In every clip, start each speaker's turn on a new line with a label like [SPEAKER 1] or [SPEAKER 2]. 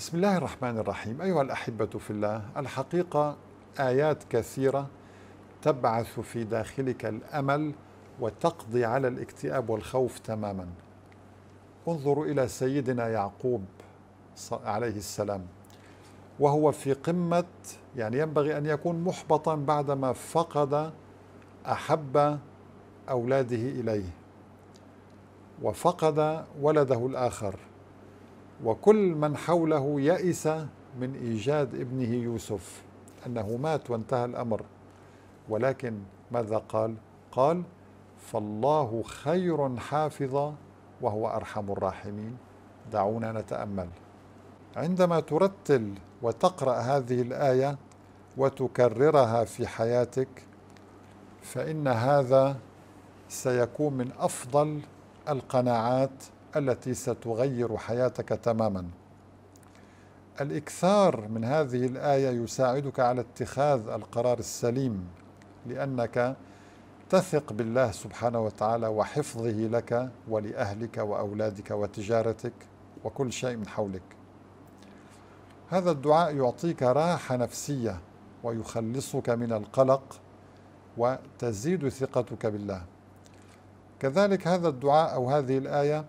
[SPEAKER 1] بسم الله الرحمن الرحيم أيها الأحبة في الله الحقيقة آيات كثيرة تبعث في داخلك الأمل وتقضي على الاكتئاب والخوف تماما انظروا إلى سيدنا يعقوب عليه السلام وهو في قمة يعني ينبغي أن يكون محبطا بعدما فقد أحب أولاده إليه وفقد ولده الآخر وكل من حوله يئس من إيجاد ابنه يوسف أنه مات وانتهى الأمر ولكن ماذا قال؟ قال فالله خير حافظ وهو أرحم الراحمين دعونا نتأمل عندما ترتل وتقرأ هذه الآية وتكررها في حياتك فإن هذا سيكون من أفضل القناعات التي ستغير حياتك تماما الاكثار من هذه الايه يساعدك على اتخاذ القرار السليم لانك تثق بالله سبحانه وتعالى وحفظه لك ولاهلك واولادك وتجارتك وكل شيء من حولك هذا الدعاء يعطيك راحه نفسيه ويخلصك من القلق وتزيد ثقتك بالله كذلك هذا الدعاء او هذه الايه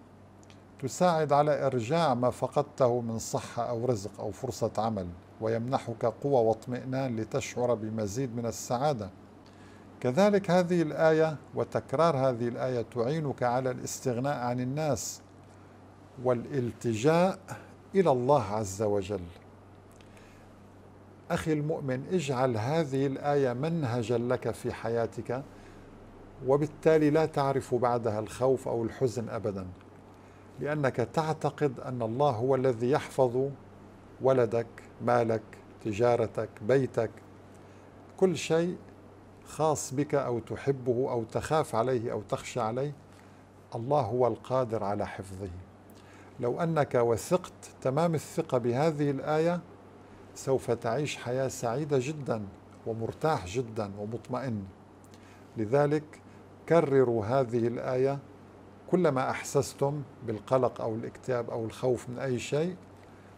[SPEAKER 1] تساعد على إرجاع ما فقدته من صحة أو رزق أو فرصة عمل ويمنحك قوة واطمئنان لتشعر بمزيد من السعادة كذلك هذه الآية وتكرار هذه الآية تعينك على الاستغناء عن الناس والالتجاء إلى الله عز وجل أخي المؤمن اجعل هذه الآية منهجا لك في حياتك وبالتالي لا تعرف بعدها الخوف أو الحزن أبداً لأنك تعتقد أن الله هو الذي يحفظ ولدك مالك تجارتك بيتك كل شيء خاص بك أو تحبه أو تخاف عليه أو تخشى عليه الله هو القادر على حفظه لو أنك وثقت تمام الثقة بهذه الآية سوف تعيش حياة سعيدة جدا ومرتاح جدا ومطمئن لذلك كرروا هذه الآية كلما احسستم بالقلق او الاكتئاب او الخوف من اي شيء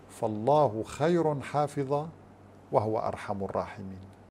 [SPEAKER 1] فالله خير حافظة وهو ارحم الراحمين